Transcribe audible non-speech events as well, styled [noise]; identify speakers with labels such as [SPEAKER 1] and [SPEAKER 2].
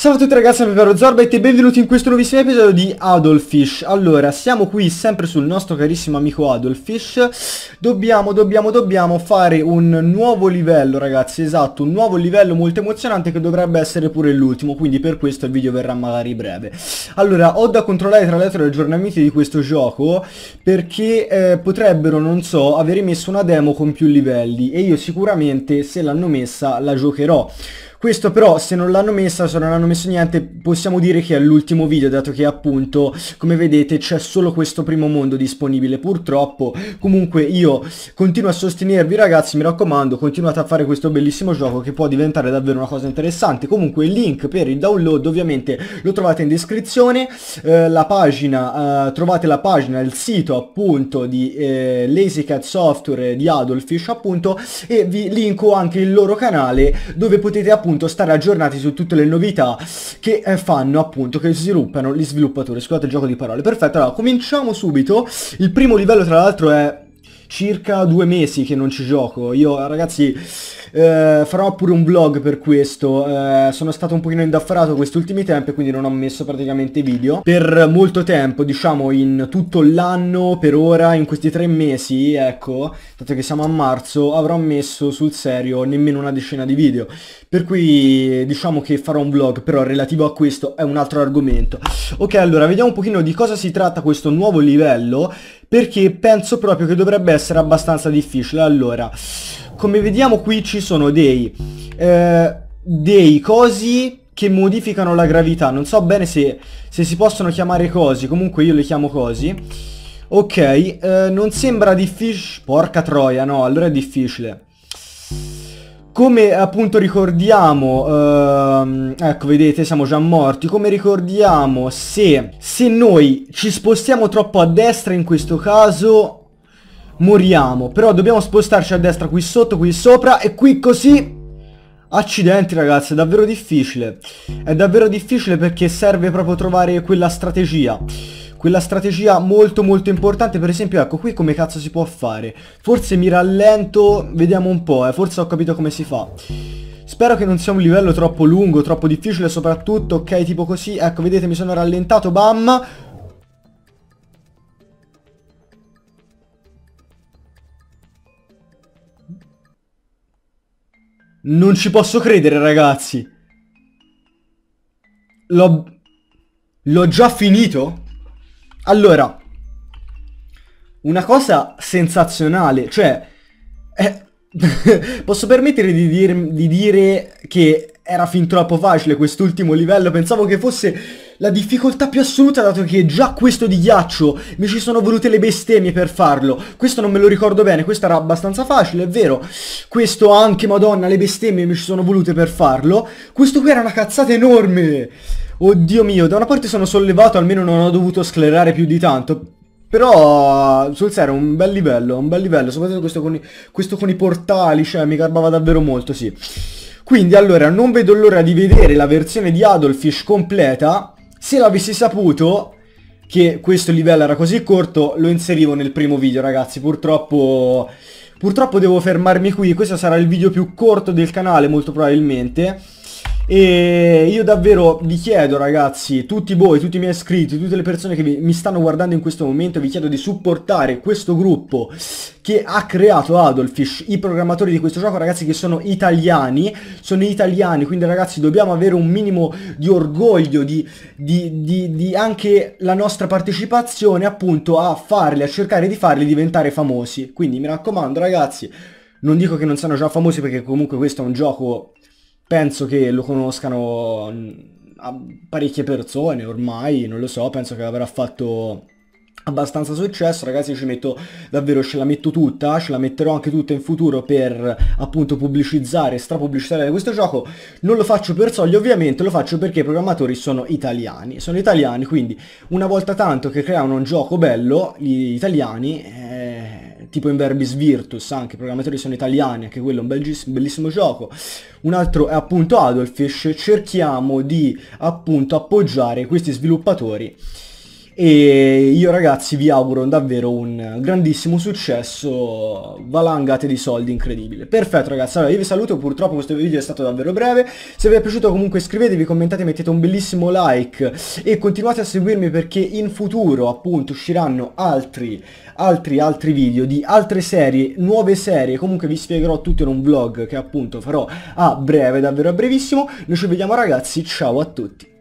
[SPEAKER 1] Salve a tutti ragazzi, sono Vero Zorbet e benvenuti in questo nuovissimo episodio di Adolfish Allora, siamo qui sempre sul nostro carissimo amico Adolfish Dobbiamo, dobbiamo, dobbiamo fare un nuovo livello ragazzi, esatto Un nuovo livello molto emozionante che dovrebbe essere pure l'ultimo Quindi per questo il video verrà magari breve Allora, ho da controllare tra l'altro gli aggiornamenti di questo gioco Perché eh, potrebbero, non so, avere messo una demo con più livelli E io sicuramente, se l'hanno messa, la giocherò questo però se non l'hanno messa, se non hanno messo niente, possiamo dire che è l'ultimo video, dato che appunto, come vedete, c'è solo questo primo mondo disponibile, purtroppo. Comunque io continuo a sostenervi ragazzi, mi raccomando, continuate a fare questo bellissimo gioco che può diventare davvero una cosa interessante. Comunque il link per il download ovviamente lo trovate in descrizione, eh, la pagina, eh, trovate la pagina, il sito appunto di eh, Cat Software di Adolfish appunto e vi linko anche il loro canale dove potete appunto appunto stare aggiornati su tutte le novità che eh, fanno appunto, che sviluppano gli sviluppatori. Scusate il gioco di parole. Perfetto, allora cominciamo subito. Il primo livello tra l'altro è circa due mesi che non ci gioco. Io ragazzi eh, farò pure un vlog per questo. Eh, sono stato un pochino indaffarato questi ultimi tempi quindi non ho messo praticamente video. Per molto tempo, diciamo in tutto l'anno, per ora, in questi tre mesi, ecco, dato che siamo a marzo, avrò messo sul serio nemmeno una decina di video. Per cui diciamo che farò un vlog, però relativo a questo è un altro argomento. Ok, allora vediamo un pochino di cosa si tratta questo nuovo livello, perché penso proprio che dovrebbe essere essere abbastanza difficile. Allora, come vediamo qui ci sono dei, eh, dei cosi che modificano la gravità. Non so bene se, se, si possono chiamare cosi, comunque io le chiamo cosi. Ok, eh, non sembra difficile... Porca troia, no, allora è difficile. Come appunto ricordiamo, ehm, ecco vedete siamo già morti, come ricordiamo se, se noi ci spostiamo troppo a destra in questo caso moriamo. Però dobbiamo spostarci a destra, qui sotto, qui sopra e qui così. Accidenti ragazzi, è davvero difficile. È davvero difficile perché serve proprio trovare quella strategia. Quella strategia molto molto importante, per esempio, ecco, qui come cazzo si può fare? Forse mi rallento, vediamo un po', eh, forse ho capito come si fa. Spero che non sia un livello troppo lungo, troppo difficile soprattutto, ok, tipo così, ecco, vedete mi sono rallentato, bam, Non ci posso credere, ragazzi. L'ho L'ho già finito? Allora, una cosa sensazionale, cioè... Eh, [laughs] posso permettere di, dir, di dire che era fin troppo facile quest'ultimo livello, pensavo che fosse la difficoltà più assoluta dato che già questo di ghiaccio mi ci sono volute le bestemmie per farlo, questo non me lo ricordo bene, questo era abbastanza facile, è vero, questo anche madonna le bestemmie mi ci sono volute per farlo, questo qui era una cazzata enorme, oddio mio, da una parte sono sollevato, almeno non ho dovuto sclerare più di tanto, però sul serio un bel livello, un bel livello, soprattutto questo con i, questo con i portali, cioè mi garbava davvero molto, sì. Quindi allora non vedo l'ora di vedere la versione di Adolfish completa. Se l'avessi saputo che questo livello era così corto lo inserivo nel primo video ragazzi. Purtroppo, purtroppo devo fermarmi qui. Questo sarà il video più corto del canale molto probabilmente. E io davvero vi chiedo ragazzi, tutti voi, tutti i miei iscritti, tutte le persone che mi stanno guardando in questo momento, vi chiedo di supportare questo gruppo che ha creato Adolfish, i programmatori di questo gioco ragazzi che sono italiani, sono italiani, quindi ragazzi dobbiamo avere un minimo di orgoglio, di, di, di, di anche la nostra partecipazione appunto a farli, a cercare di farli diventare famosi. Quindi mi raccomando ragazzi, non dico che non siano già famosi perché comunque questo è un gioco penso che lo conoscano mm, parecchie persone ormai, non lo so, penso che avrà fatto abbastanza successo ragazzi io ci metto davvero ce la metto tutta ce la metterò anche tutta in futuro per appunto pubblicizzare strapubblicizzare questo gioco non lo faccio per soldi ovviamente lo faccio perché i programmatori sono italiani sono italiani quindi una volta tanto che creano un gioco bello gli italiani eh, tipo in Verbis Virtus, anche i programmatori sono italiani, anche quello è un bellissimo gioco. Un altro è appunto Adolfish, cerchiamo di appunto appoggiare questi sviluppatori e io ragazzi vi auguro davvero un grandissimo successo, valangate di soldi incredibile. Perfetto ragazzi, allora io vi saluto, purtroppo questo video è stato davvero breve. Se vi è piaciuto comunque iscrivetevi, commentate, mettete un bellissimo like e continuate a seguirmi perché in futuro appunto usciranno altri, altri, altri video di altre serie, nuove serie. Comunque vi spiegherò tutto in un vlog che appunto farò a breve, davvero a brevissimo. Noi ci vediamo ragazzi, ciao a tutti.